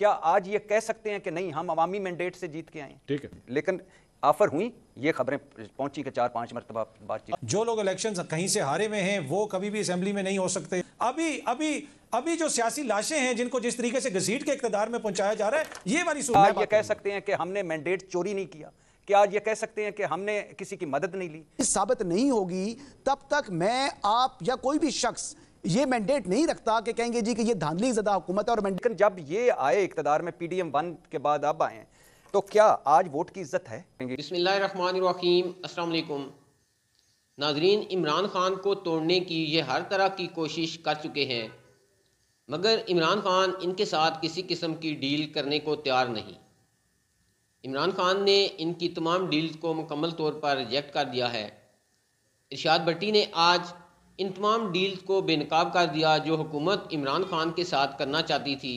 क्या आज ये कह सकते हैं कि नहीं हम अवामी मैंडेट से जीत के आए ठीक है लेकिन ऑफर हुई ये खबरें पहुंची के चार पांच मरतबा बातचीत जो लोग इलेक्शन कहीं से हारे हुए हैं वो कभी भी असेंबली में नहीं हो सकते अभी अभी अभी जो सियासी लाशें हैं जिनको जिस तरीके से घसीट के इकतदार में पहुंचाया जा रहा है ये वाली हाँ, सूरत ये कह सकते हैं कि हमने मैंडेट चोरी नहीं किया कि आज ये कह सकते हैं कि हमने किसी की मदद नहीं ली साबित नहीं होगी तब तक मैं आप या कोई भी शख्स ये मैंडेट नहीं रखता कि कहेंगे जी कि ये धांधली ज़्यादा हुकूमत है और मैंडेट जब ये आए इकतदार में पी डी एम वन के बाद अब आए तो क्या आज वोट की इज्जत है बसमीम नाजरीन इमरान खान को तोड़ने की ये हर तरह की कोशिश कर चुके हैं मगर इमरान खान इनके साथ किसी किस्म की डील करने को तैयार नहीं इमरान खान ने इनकी तमाम डील को मुकम्मल तौर पर रिजेक्ट कर दिया है इरशाद भट्टी ने आज इन तमाम डील को बेनकाब कर दिया जो हुकूमत इमरान खान के साथ करना चाहती थी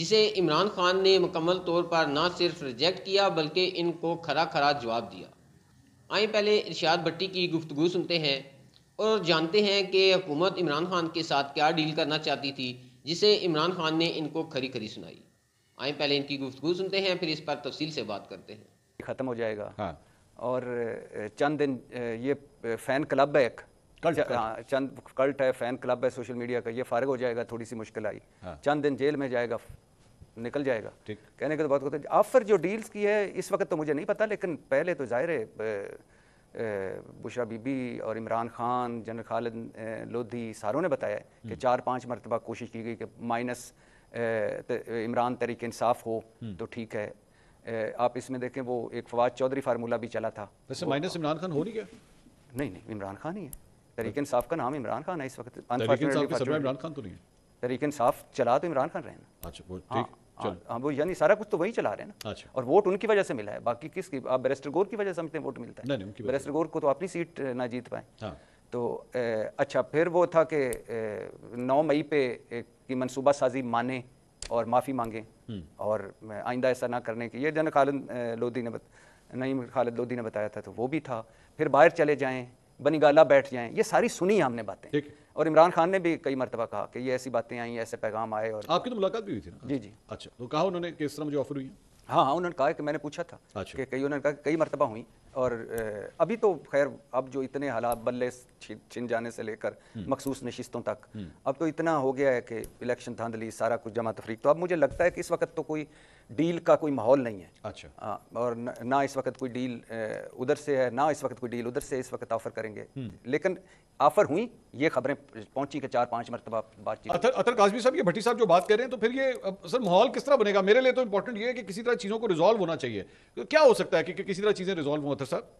जिसे इमरान खान ने मुकम्मल तौर पर ना सिर्फ रिजेक्ट किया बल्कि इनको खरा खरा जवाब दिया आए पहले इर्शाद भट्टी की गुफ्तु सुनते हैं और जानते हैं कि हुकूमत इमरान खान के साथ क्या डील करना चाहती थी जिसे इमरान खान ने इनको खरी खरी सुनाई आए पहले इनकी गुफ्तु सुनते हैं फिर इस पर तफसील से बात करते हैं ख़त्म हो जाएगा हाँ। और चंद दिन ये फ़ैन क्लब है एक कल्ट हाँ चंद कल्ट है फैन क्लब है सोशल मीडिया का ये फारग हो जाएगा थोड़ी सी मुश्किल आई हाँ। चंद दिन जेल में जाएगा निकल जाएगा ठीक कहने का तो बहुत होता ऑफर जो डील्स की है इस वक्त तो मुझे नहीं पता लेकिन पहले तो जाहिर है बुशरा बीबी और इमरान खान जनरल खालिद लोधी सारों ने बताया कि हम्म। चार पाँच मरतबा कोशिश की गई कि माइनस इमरान तरीक इंसाफ हो हम्म। तो ठीक है आप इसमें देखें वो एक फवाद चौधरी फार्मूला भी चला था वैसे माइनस इमरान खान हो नहीं क्या नहीं नहीं इमरान खान ही है तरीकन इंसाफ का नाम इमरान खान है इस वक्त इमरान खान तो नहीं तरीक इंसाफ चला तो इमरान खान रहे ना अच्छा, हाँ, हाँ, हाँ वो यानी सारा कुछ तो वही चला रहे हैं ना अच्छा। और वोट उनकी वजह से मिला है बाकी किसकी आप बैरिस्टर गोर की वजह से समझते हैं वोट मिलता है बैरिस्टर गोर को तो अपनी सीट ना जीत पाए हाँ। तो ए, अच्छा फिर वो था कि नौ मई पे की मनसूबा साजी माने और माफ़ी मांगे हम्म। और आइंदा ऐसा ना करने की ये जन खालिद लोधी ने बत, नईम खालिद लोधी ने बताया था तो वो भी था फिर बाहर चले जाएँ बनीगाला बैठ जाएं ये सारी सुनी हमने बातें और इमरान खान ने भी कई मरतबा कहा कि ये ऐसी बातें आई ऐसे पैगाम आए और आपकी तो मुलाकात भी हुई थी ना जी जी अच्छा तो कहा उन्होंने किस तरह मुझे ऑफर हुई हाँ हाँ उन्होंने कहा कि मैंने पूछा था अच्छा। कि कई उन्होंने कहा कई मरतबा हुई और अभी तो खैर अब जो इतने हालात बल्ले छिन जाने से लेकर हम्म। मखसूस नशिस्तों तक हम्म। अब तो इतना हो गया है कि इलेक्शन धांधली सारा कुछ जमा तफरीक तो अब मुझे लगता है कि इस वक्त तो कोई डील का कोई माहौल नहीं है अच्छा आ, और न, ना इस वक्त कोई डील उधर से है ना इस वक्त कोई डील उधर से इस वक्त ऑफर करेंगे हम्म। लेकिन ऑफर हुई ये खबरें पहुंची के चार पांच मरतबा बातचीत अतर, काजमी साहब ये भट्टी साहब जो बात कर रहे हैं तो फिर ये सर माहौल किस तरह बनेगा मेरे लिए तो इंपॉर्टेंट ये है कि किसी तरह चीज़ों को रिजॉल्व होना चाहिए तो क्या हो सकता है कि, किसी तरह चीज़ें रिजॉल्व हो अतर साहब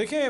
देखिए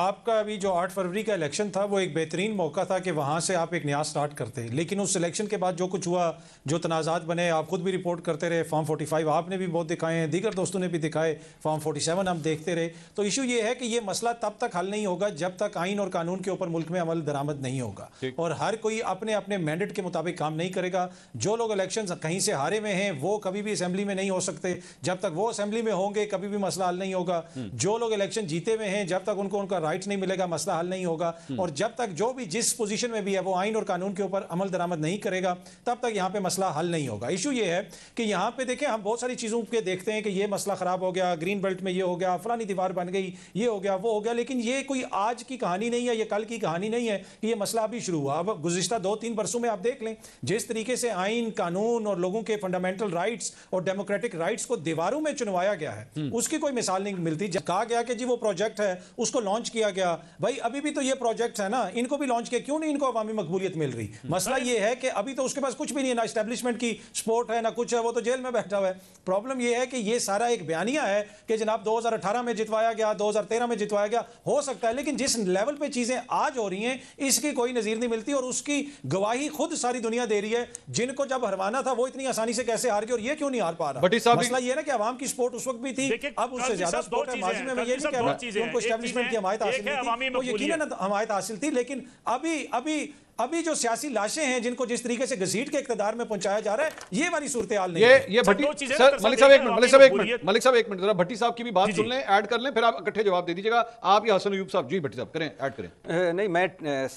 आपका अभी जो 8 फरवरी का इलेक्शन था वो एक बेहतरीन मौका था कि वहाँ से आप एक नया स्टार्ट करते लेकिन उस इलेक्शन के बाद जो कुछ हुआ जो तनाज़ात बने आप खुद भी रिपोर्ट करते रहे फॉर्म 45 आपने भी बहुत दिखाए हैं दीगर दोस्तों ने भी दिखाए फॉर्म 47 हम देखते रहे तो इशू ये है कि ये मसला तब तक हल नहीं होगा जब तक आइन और कानून के ऊपर मुल्क में अमल दरामद नहीं होगा और हर कोई अपने अपने मैंडेट के मुताबिक काम नहीं करेगा जो लोग इलेक्शन कहीं से हारे हुए हैं वो कभी भी असम्बली में नहीं हो सकते जब तक वो असम्बली में होंगे कभी भी मसला हल नहीं होगा हम्म। जो लोग इलेक्शन जीते हुए हैं जब तक उनको उनका राइट नहीं मिलेगा मसला हल नहीं होगा हम्म। और जब तक जो भी जिस पोजीशन में भी है वो आइन और कानून के ऊपर अमल दरामद नहीं करेगा तब तक यहाँ पे मसला हल नहीं होगा इशू ये है कि यहाँ पे देखें हम बहुत सारी चीज़ों के देखते हैं कि ये मसला ख़राब हो गया ग्रीन बेल्ट में ये हो गया फलानी दीवार बन गई ये हो गया वो हो गया लेकिन ये कोई आज की कहानी नहीं है ये कल की कहानी नहीं है कि ये मसला अभी शुरू हुआ अब गुजशत दो तीन बरसों में आप देख लें जिस तरीके से आइन कानून और लोगों के फंडामेंटल राइट्स और डेमोक्रेटिक राइट्स को दीवारों में चुनवाया गया है हम्म। उसकी कोई मिसाल नहीं मिलती कहा गया कि जी वो प्रोजेक्ट है है उसको लॉन्च किया गया भाई अभी भी तो ये प्रोजेक्ट है ना इनको भी लॉन्च किया क्यों नहीं इनको अवामी मकबूलियत मिल रही hmm. मसला ये है कि अभी तो उसके पास कुछ भी नहीं है ना स्टैब्लिशमेंट की स्पोर्ट है ना कुछ है वो तो जेल में बैठा हुआ है प्रॉब्लम यह है कि ये सारा एक बयानिया है कि जनाब दो में जितवाया गया दो में जितवाया गया हो सकता है लेकिन जिस लेवल पर चीजें आज हो रही हैं इसकी कोई नजीर नहीं मिलती और उसकी गवाही खुद सारी दुनिया दे रही है जिनको जब हरवाना था वो इतनी आसानी से कैसे हार गए और ये क्यों नहीं हार पा रहा मसला ये ना कि आवाम की सपोर्ट उस वक्त भी थी अब उससे ज्यादा सपोर्ट है माजी में मैं ये नहीं कह रहा उनको को स्टैब्लिशमेंट की हमायत हासिल थी तो यकीन तो हमायत हासिल थी लेकिन अभी अभी अभी जो सियासी लाशें हैं जिनको जिस तरीके से घसीट के इकतदार में पहुंचाया जा रहा है ये वाली सूरत हाल नहीं ये ये भट्टी सर मलिक साहब एक मिनट मलिक साहब एक मिनट मलिक साहब एक मिनट जरा भट्टी साहब की भी बात सुन लें ऐड कर लें फिर आप इकट्ठे जवाब दे दीजिएगा आप या हसन अयूब साहब जी भट्टी साहब करें ऐड करें नहीं मैं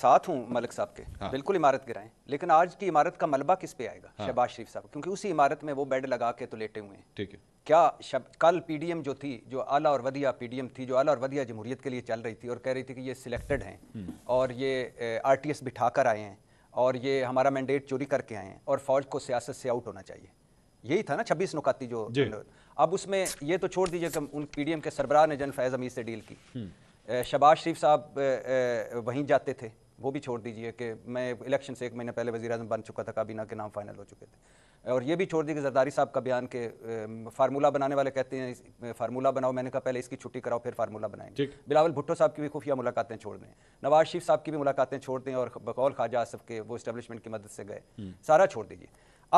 साथ हूँ मलिक साहब के हाँ। बिल्कुल इमारत गिराएं लेकिन आज की इमारत का मलबा किस पे आएगा हाँ। शहबाज शरीफ साहब क्योंकि उसी इमारत में वो बेड लगा के तो लेटे हुए हैं ठीक है क्या शब कल पीडीएम जो थी जो आला और वदिया पीडीएम थी जो आला और वदिया जमहूरियत के लिए चल रही थी और कह रही थी कि ये सिलेक्टेड हैं हम्म। और ये आरटीएस बिठा कर आए हैं और ये हमारा मैंडेट चोरी करके आए हैं और फौज को सियासत से आउट होना चाहिए यही था ना छब्बीस नुकाती जो अब उसमें ये तो छोड़ दीजिए कि उन एम के सरबराह ने जन फैज़ अमीर से डील की हम्म। शबाज शरीफ साहब वहीं जाते थे वो भी छोड़ दीजिए कि मैं इलेक्शन से एक महीने पहले वजी बन चुका था काबीना के नाम फाइनल हो चुके थे और ये भी छोड़ दी कि जरदारी साहब का बयान के फार्मूला बनाने वाले कहते हैं फार्मूला बनाओ मैंने कहा पहले इसकी छुट्टी कराओ फिर फार्मूला बनाएंगे बिलावल भुट्टो साहब की भी खुफिया मुलाकातें छोड़ दें नवाज शरीफ साहब की भी मुलाकातें छोड़ दें और बकौल ख्वाजा आसफ के वो इस्टेब्लिशमेंट की मदद से गए हम्म। सारा छोड़ दीजिए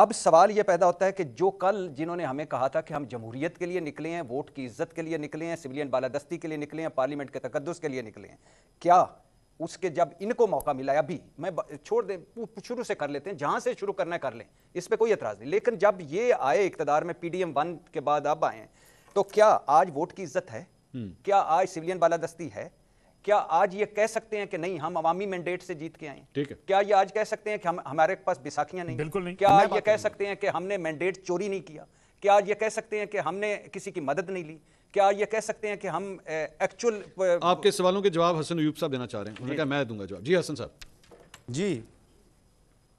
अब सवाल ये पैदा होता है कि जो कल जिन्होंने हमें कहा था कि हम जमहूरियत के लिए निकले हैं वोट की इज्जत के लिए निकले हैं सिविलियन बालादस्ती के लिए निकले हैं पार्लियामेंट के तकदस के लिए निकले हैं क्या उसके जब इनको मौका मिला अभी मैं छोड़ दें शुरू से कर लेते हैं जहां से शुरू करना कर लें इस पर कोई एतराज़ नहीं लेकिन जब ये आए इकतदार में पी डी एम वन के बाद अब आए तो क्या आज वोट की इज्जत है हम्म। क्या आज सिविलियन बालादस्ती है क्या आज ये कह सकते हैं कि नहीं हम अवामी मैंडेट से जीत के आए ठीक है क्या ये आज कह सकते हैं कि हम हमारे पास बिसाखियां नहीं बिल्कुल नहीं क्या आज ये कह सकते हैं कि हमने मैंडेट चोरी नहीं किया क्या आज ये कह सकते हैं कि हमने किसी की मदद नहीं ली क्या ये कह सकते हैं कि हम एक्चुअल आपके सवालों के जवाब हसन यूब साहब देना चाह रहे हैं उन्होंने कहा मैं दूंगा जवाब जी हसन साहब जी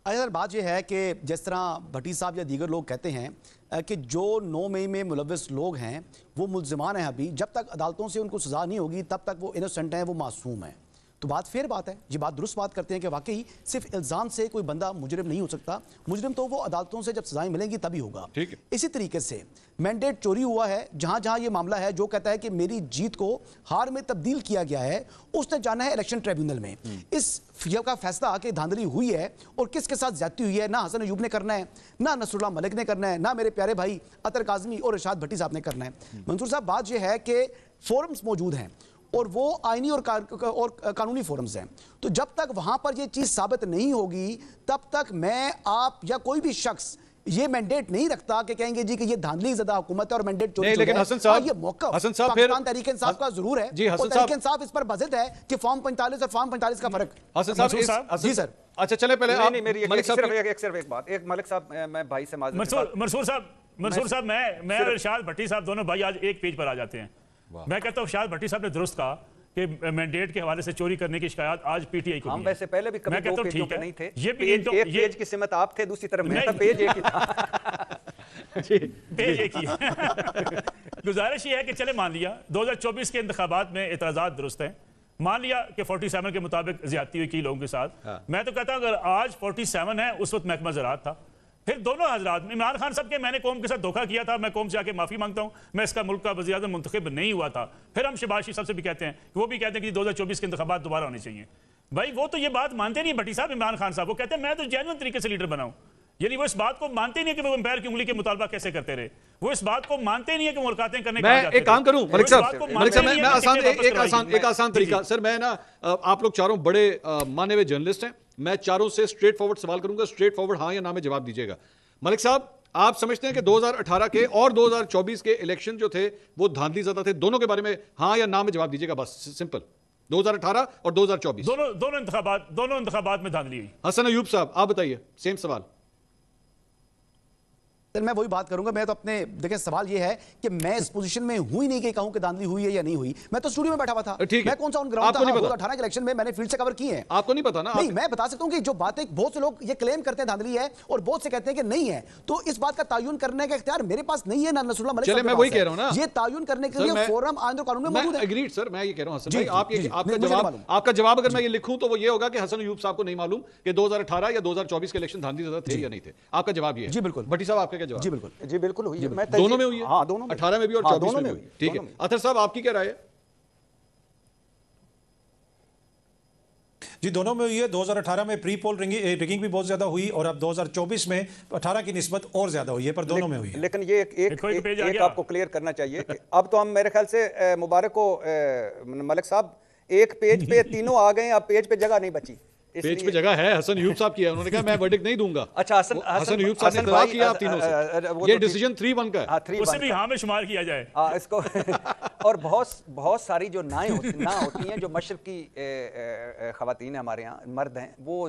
सर बात यह है कि जिस तरह भट्टी साहब या दीगर लोग कहते हैं कि जो नौ मई में मुलविस लोग हैं वो मुलजमान हैं अभी जब तक अदालतों से उनको सज़ा नहीं होगी तब तक वो इनोसेंट हैं वो मासूम हैं तो बात फिर बात है ये बात दुरुस्त बात करते हैं कि वाकई सिर्फ इल्ज़ाम से कोई बंदा मुजरम नहीं हो सकता मुजरम तो वो अदालतों से जब सजाएं मिलेंगी तभी होगा ठीक है इसी तरीके से मैंडेट चोरी हुआ है जहाँ जहाँ ये मामला है जो कहता है कि मेरी जीत को हार में तब्दील किया गया है उसने जाना है इलेक्शन ट्रिब्यूनल में हम्म। इस का फैसला आके धांधली हुई है और किसके साथ ज्यादा हुई है ना हसन अयूब ने करना है ना नसरुल्ला मलिक ने करना है ना मेरे प्यारे भाई अतर काजमी और इशाद भट्टी साहब ने करना है हम्म। मंसूर साहब बात यह है कि फोरम्स मौजूद हैं और वो आइनी और, का, और कानूनी फोरम्स हैं तो जब तक वहाँ पर ये चीज़ साबित नहीं होगी तब तक मैं आप या कोई भी शख्स ये मैंडेट नहीं रखता कि कहेंगे जी कि ये धांधली ज्यादा हुकूमत है और मैंडेट चोरी लेकिन हसन साहब हाँ, ये मौका हसन साहब फिर तरीके इंसाफ का जरूर है जी हसन साहब इंसाफ इस पर बजट है कि फॉर्म पैंतालीस और फॉर्म पैंतालीस का फर्क हसन साहब जी सर अच्छा चले पहले नहीं, नहीं मेरी मलिक साहब एक, एक सिर्फ एक बात एक मलिक साहब मैं भाई से मंसूर साहब मंसूर साहब मैं मैं और इरशाद भट्टी साहब दोनों भाई आज एक पेज पर आ जाते हैं मैं कहता हूँ शायद भट्टी साहब ने दुरुस्त कहा कि मैंडेट के हवाले से चोरी करने की शिकायत आज पीटीआई को हम वैसे पहले भी कभी दो पेजों पे नहीं थे ये पेज, पेज, तो एक पेज की सिमत आप थे दूसरी तरफ मैं पेज एक ही था पेज एक ही गुजारिश ये है कि चले मान लिया 2024 के इंतबात में एतराजात दुरुस्त हैं मान लिया कि 47 के मुताबिक ज्यादती हुई की लोगों के साथ हाँ। मैं तो कहता हूं अगर आज 47 है उस वक्त महकमा ज़रात था फिर दोनों हजरात इमरान खान साहब के मैंने कौम के साथ धोखा किया था मैं कौम से आके माफ़ी मांगता हूं मैं इसका मुल्क का वजी अजम मंतखब नहीं हुआ था फिर हम शबाशी साहब से भी कहते हैं वो भी कहते हैं कि दो हज़ार चौबीस के इंतबात दोबारा होने चाहिए भाई वो तो ये बात मानते नहीं भट्टी साहब इमरान खान साहब वो कहते हैं मैं तो जैन तरीके से लीडर बनाऊँ यानी वो इस बात को मानते नहीं है कि अंपायर की उंगली के मुताबा कैसे करते रहे वो इस बात को मानते नहीं है कि मुलाकातें करने मैं एक काम करूं मलिक साहब मलिक साहब मैं आसान एक आसान एक आसान तरीका सर मैं ना आप लोग चारों बड़े माने हुए जर्नलिस्ट हैं मैं चारों से स्ट्रेट फॉरवर्ड सवाल करूंगा स्ट्रेट फॉरवर्ड हाँ या ना में जवाब दीजिएगा मलिक साहब आप समझते हैं कि 2018 के और 2024 के इलेक्शन जो थे वो धांधली ज्यादा थे दोनों के बारे में हाँ या ना में जवाब दीजिएगा बस सिंपल 2018 और 2024 दोनों दोनों इंतबात दोनों इंतबात में धांधली हुई हसन अयूब साहब आप बताइए सेम सवाल देन तो मैं वही बात करूंगा मैं तो अपने देखें सवाल ये है कि मैं इस पोजीशन में हूं ही नहीं कि कहूं कि दांधली हुई है या नहीं हुई मैं तो स्टूडियो में बैठा हुआ था मैं कौन सा उन ग्राउंड था अठारह के इलेक्शन में मैंने फील्ड से कवर किए हैं आपको नहीं पता ना नहीं मैं बता सकता हूं कि जो बातें बहुत से लोग ये क्लेम करते हैं धांधली है और बहुत से कहते हैं कि नहीं है तो इस बात का तायुन करने का इख्तियार मेरे पास नहीं है ना नसरुल्ला मलिक मैं वही कह रहा हूं ना ये तायुन करने के लिए फोरम आंदोलन कानून में मौजूद है एग्रीड सर मैं ये कह रहा हूं हसन आप ये आपका जवाब आपका जवाब अगर मैं ये लिखूं तो वो ये होगा कि हसन यूब साहब को नहीं मालूम कि 2018 या 2024 के इलेक्शन धांधली ज्यादा थे या नहीं थे आपका जवाब ये जी बिल्कुल भट्टी साहब आपका जवाब जी बिल्कुल जी बिल्कुल हुई जी दोनों में हुई है हाँ दोनों अठारह में भी और हाँ, में ठीक है साहब आपकी क्या राय है जी दोनों में हुई है 2018 में प्री पोल रिंगिंग रिंगिंग भी बहुत ज्यादा हुई और अब 2024 में 18 की निस्बत और ज्यादा हुई है पर दोनों में हुई है लेकिन ये एक एक, एक, एक, एक, आपको क्लियर करना चाहिए कि अब तो हम मेरे ख्याल से मुबारक हो मलिक साहब एक पेज पे तीनों आ गए अब पेज पे जगह नहीं बची पेज पे जगह है हसन यूब साहब किया उन्होंने कहा मैं वर्डिक नहीं दूंगा अच्छा हसन हसन यूब साहब ने तलाक किया आप तीनों से ये डिसीजन 3 1 का है हाँ, उसे भी हां में शुमार किया जाए हां इसको और बहुत बहुत सारी जो नाएं होती ना होती हैं जो मशरक की खवातीन है हमारे यहां मर्द हैं वो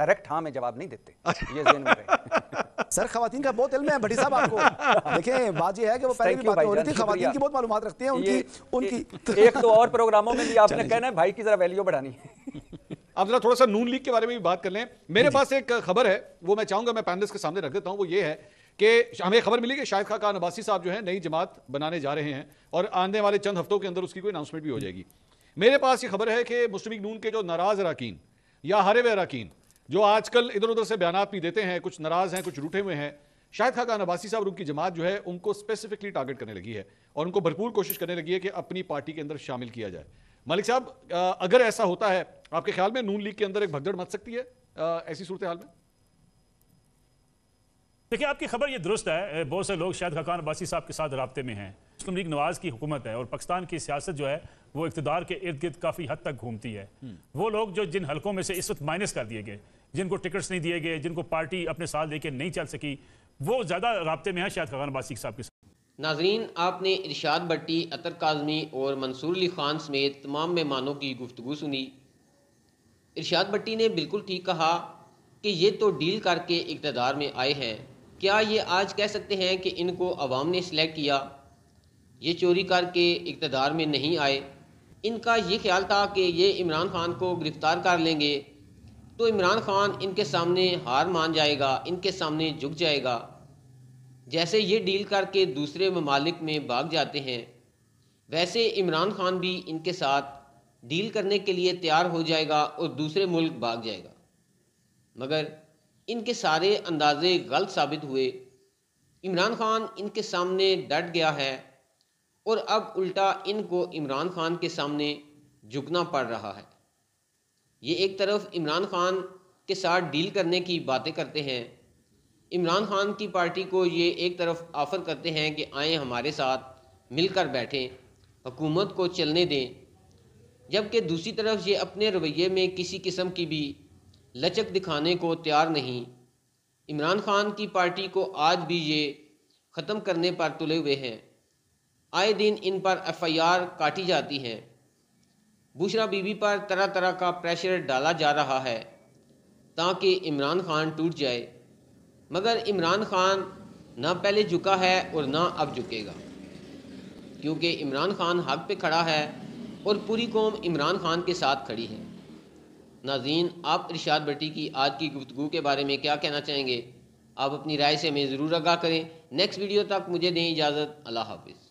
डायरेक्ट हां में जवाब नहीं देते अच्छा। ये ज़हन में सर खवातीन का बहुत इल्म है भट्टी साहब आपको देखें बात ये है कि वो पहले भी बात हो रही थी खवातीन की बहुत मालूमात रखते हैं उनकी उनकी एक तो और प्रोग्रामों में भी आपने कहना है भाई की जरा वैल्यू बढ़ानी है आप जरा थोड़ा सा नून लीग के बारे में भी बात कर लें मेरे पास एक खबर है वो मैं चाहूंगा मैं पैनलिस्ट के सामने रख देता हूं वो ये है कि हमें खबर मिली कि शाहिद खा का अब्बासी साहब जो है नई जमात बनाने जा रहे हैं और आने वाले चंद हफ्तों के अंदर उसकी कोई अनाउंसमेंट भी हो जाएगी मेरे पास ये खबर है कि मुस्लिम नून के जो नाराज अरकान या हरे वे अरकान जो आजकल इधर उधर से बयान भी देते हैं कुछ नाराज हैं कुछ रूठे हुए हैं शाहिद का अब्बासी साहब उनकी जमात जो है उनको स्पेसिफिकली टारगेट करने लगी है और उनको भरपूर कोशिश करने लगी है कि अपनी पार्टी के अंदर शामिल किया जाए मालिक साहब अगर ऐसा होता है आपके ख्याल में नून लीग के अंदर एक भगदड़ मच सकती है ऐसी सूरत हाल में देखिए आपकी खबर ये दुरुस्त है बहुत से लोग शायद खकान अब्बासी साहब के साथ रबते में हैं मुस्लिम लीग नवाज की हुकूमत है और पाकिस्तान की सियासत जो है वो इकतदार के इर्द गिर्द काफ़ी हद तक घूमती है हम्म। वो लोग जो जिन हलकों में से इस वक्त माइनस कर दिए गए जिनको टिकट्स नहीं दिए गए जिनको पार्टी अपने साथ लेके नहीं चल सकी वो ज़्यादा रबते में है शायद खकान अब्बासी साहब के साथ नाजरीन आपने इरशाद भट्टी अतर काजमी और मंसूर अली ख़ान समेत तमाम मेहमानों की गुफ्तु सुनी इरशाद भट्टी ने बिल्कुल ठीक कहा कि ये तो डील करके इकतदार में आए हैं क्या ये आज कह सकते हैं कि इनको अवाम ने सिलेक्ट किया ये चोरी करके इकतदार में नहीं आए इनका ये ख्याल था कि ये इमरान खान को गिरफ़्तार कर लेंगे तो इमरान खान इनके सामने हार मान जाएगा इनके सामने झुक जाएगा जैसे ये डील करके दूसरे ममालिक में भाग जाते हैं वैसे इमरान खान भी इनके साथ डील करने के लिए तैयार हो जाएगा और दूसरे मुल्क भाग जाएगा मगर इनके सारे अंदाजे गलत साबित हुए इमरान खान इनके सामने डट गया है और अब उल्टा इनको इमरान खान के सामने झुकना पड़ रहा है ये एक तरफ इमरान खान के साथ डील करने की बातें करते हैं इमरान खान की पार्टी को ये एक तरफ ऑफ़र करते हैं कि आए हमारे साथ मिलकर बैठें हुकूमत को चलने दें जबकि दूसरी तरफ ये अपने रवैये में किसी किस्म की भी लचक दिखाने को तैयार नहीं इमरान खान की पार्टी को आज भी ये ख़त्म करने पर तुले हुए हैं आए दिन इन पर एफ आई आर काटी जाती है बुशरा बीबी पर तरह तरह का प्रेशर डाला जा रहा है ताकि इमरान खान टूट जाए मगर इमरान ख़ान ना पहले झुका है और ना अब झुकेगा क्योंकि इमरान ख़ान हक पे खड़ा है और पूरी कौम इमरान ख़ान के साथ खड़ी है नाजीन आप इर्शाद भट्टी की आज की गुफ्तु के बारे में क्या कहना चाहेंगे आप अपनी राय से हमें ज़रूर आगाह करें नेक्स्ट वीडियो तक मुझे दें इजाज़त अल्लाह हाफिज़